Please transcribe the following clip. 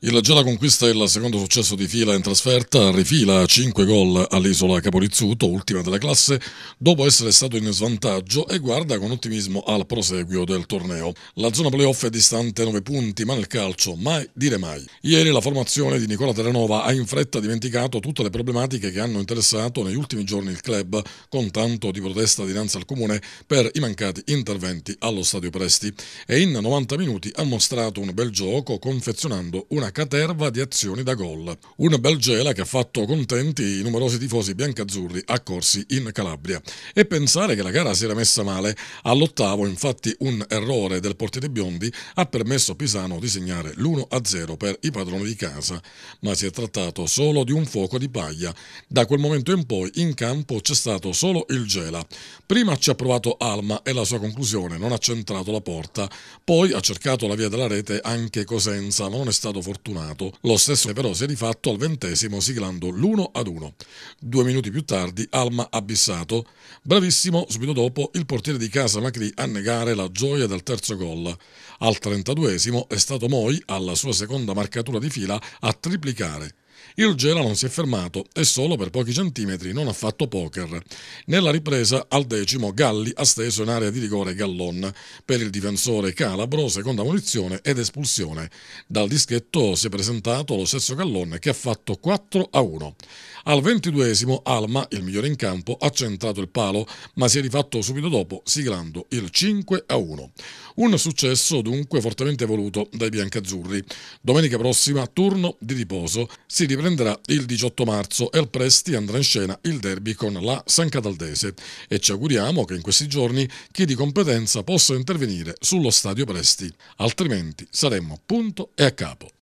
Il Gela conquista il secondo successo di fila in trasferta, rifila 5 gol all'isola Caporizzuto, ultima della classe, dopo essere stato in svantaggio e guarda con ottimismo al proseguio del torneo. La zona playoff è distante 9 punti, ma nel calcio mai dire mai. Ieri la formazione di Nicola Terranova ha in fretta dimenticato tutte le problematiche che hanno interessato negli ultimi giorni il club, con tanto di protesta dinanzi al comune per i mancati interventi allo stadio Presti e in 90 minuti ha mostrato un bel gioco confezionando una caterva di azioni da gol. Una gela che ha fatto contenti i numerosi tifosi biancazzurri accorsi in Calabria. E pensare che la gara si era messa male. All'ottavo, infatti, un errore del portiere Biondi ha permesso a Pisano di segnare l'1-0 per i padroni di casa, ma si è trattato solo di un fuoco di paglia. Da quel momento in poi in campo c'è stato solo il Gela. Prima ci ha provato Alma e la sua conclusione non ha centrato la porta, poi ha cercato la via della rete anche Cosenza, ma non è stato fortunato fortunato. Lo stesso però si è rifatto al ventesimo siglando l'1 ad 1. Due minuti più tardi Alma abissato, bravissimo subito dopo il portiere di casa Macri a negare la gioia del terzo gol. Al 32 è stato Moi alla sua seconda marcatura di fila a triplicare. Il Gela non si è fermato e solo per pochi centimetri non ha fatto poker. Nella ripresa al decimo Galli ha steso in area di rigore Gallon per il difensore Calabro, seconda munizione ed espulsione. Dal dischetto si è presentato lo stesso Gallon che ha fatto 4 a 1. Al ventiduesimo Alma, il migliore in campo, ha centrato il palo ma si è rifatto subito dopo siglando il 5 a 1. Un successo dunque fortemente voluto dai biancazzurri. Domenica prossima turno di riposo si riprenderà il 18 marzo e al Presti andrà in scena il derby con la San Cataldese e ci auguriamo che in questi giorni chi di competenza possa intervenire sullo stadio Presti, altrimenti saremmo punto e a capo.